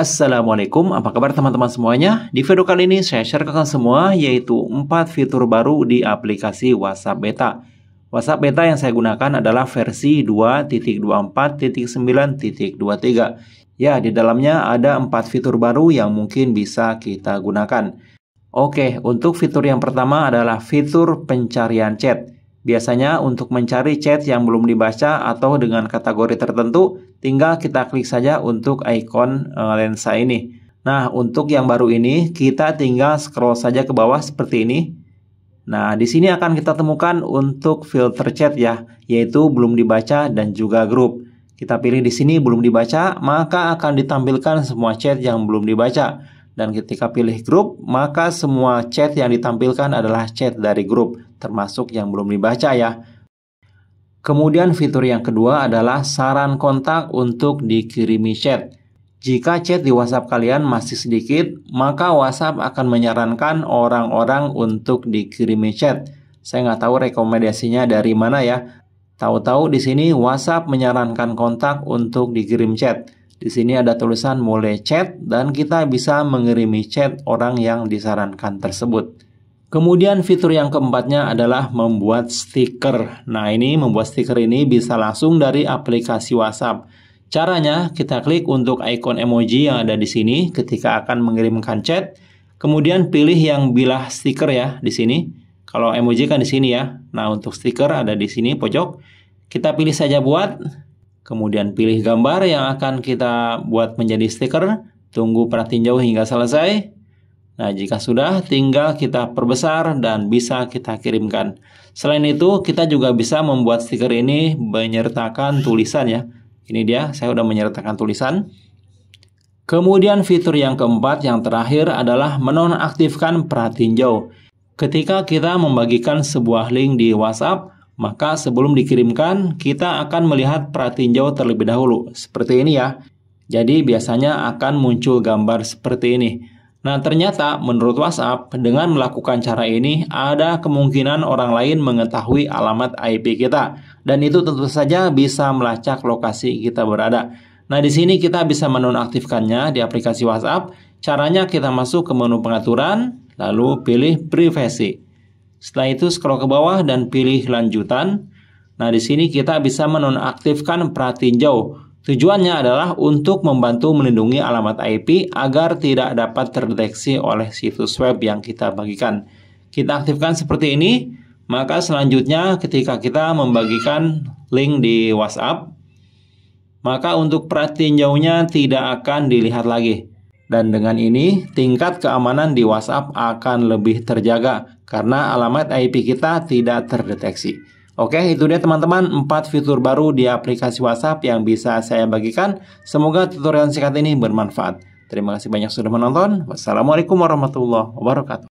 Assalamualaikum, apa kabar teman-teman semuanya? Di video kali ini saya share ke kalian semua yaitu 4 fitur baru di aplikasi WhatsApp Beta. WhatsApp Beta yang saya gunakan adalah versi 2.24.9.23. Ya, di dalamnya ada 4 fitur baru yang mungkin bisa kita gunakan. Oke, untuk fitur yang pertama adalah fitur pencarian chat. Biasanya untuk mencari chat yang belum dibaca atau dengan kategori tertentu, tinggal kita klik saja untuk ikon eh, lensa ini. Nah, untuk yang baru ini, kita tinggal scroll saja ke bawah seperti ini. Nah, di sini akan kita temukan untuk filter chat ya, yaitu belum dibaca dan juga grup. Kita pilih di sini belum dibaca, maka akan ditampilkan semua chat yang belum dibaca. Dan ketika pilih grup, maka semua chat yang ditampilkan adalah chat dari grup, termasuk yang belum dibaca ya. Kemudian fitur yang kedua adalah saran kontak untuk dikirimi chat. Jika chat di WhatsApp kalian masih sedikit, maka WhatsApp akan menyarankan orang-orang untuk dikirimi chat. Saya nggak tahu rekomendasinya dari mana ya. Tahu-tahu di sini WhatsApp menyarankan kontak untuk dikirim chat. Di sini ada tulisan mulai chat dan kita bisa mengirimi chat orang yang disarankan tersebut. Kemudian fitur yang keempatnya adalah membuat stiker. Nah ini membuat stiker ini bisa langsung dari aplikasi WhatsApp. Caranya kita klik untuk ikon emoji yang ada di sini ketika akan mengirimkan chat. Kemudian pilih yang bilah stiker ya di sini. Kalau emoji kan di sini ya. Nah untuk stiker ada di sini pojok. Kita pilih saja buat. Kemudian pilih gambar yang akan kita buat menjadi stiker. Tunggu perhatiin jauh hingga selesai. Nah, jika sudah, tinggal kita perbesar dan bisa kita kirimkan. Selain itu, kita juga bisa membuat stiker ini menyertakan tulisan ya. Ini dia, saya sudah menyertakan tulisan. Kemudian fitur yang keempat yang terakhir adalah menonaktifkan perhatiin jauh. Ketika kita membagikan sebuah link di WhatsApp, maka sebelum dikirimkan, kita akan melihat pratinjau terlebih dahulu, seperti ini ya. Jadi biasanya akan muncul gambar seperti ini. Nah ternyata menurut WhatsApp, dengan melakukan cara ini, ada kemungkinan orang lain mengetahui alamat IP kita. Dan itu tentu saja bisa melacak lokasi kita berada. Nah di sini kita bisa menonaktifkannya di aplikasi WhatsApp. Caranya kita masuk ke menu pengaturan, lalu pilih privasi. Setelah itu scroll ke bawah dan pilih lanjutan. Nah, di sini kita bisa menonaktifkan pratinjau. Tujuannya adalah untuk membantu melindungi alamat IP agar tidak dapat terdeteksi oleh situs web yang kita bagikan. Kita aktifkan seperti ini, maka selanjutnya ketika kita membagikan link di WhatsApp, maka untuk pratinjau-nya tidak akan dilihat lagi. Dan dengan ini, tingkat keamanan di WhatsApp akan lebih terjaga karena alamat IP kita tidak terdeteksi. Oke, itu dia teman-teman 4 fitur baru di aplikasi WhatsApp yang bisa saya bagikan. Semoga tutorial singkat ini bermanfaat. Terima kasih banyak sudah menonton. Wassalamualaikum warahmatullahi wabarakatuh.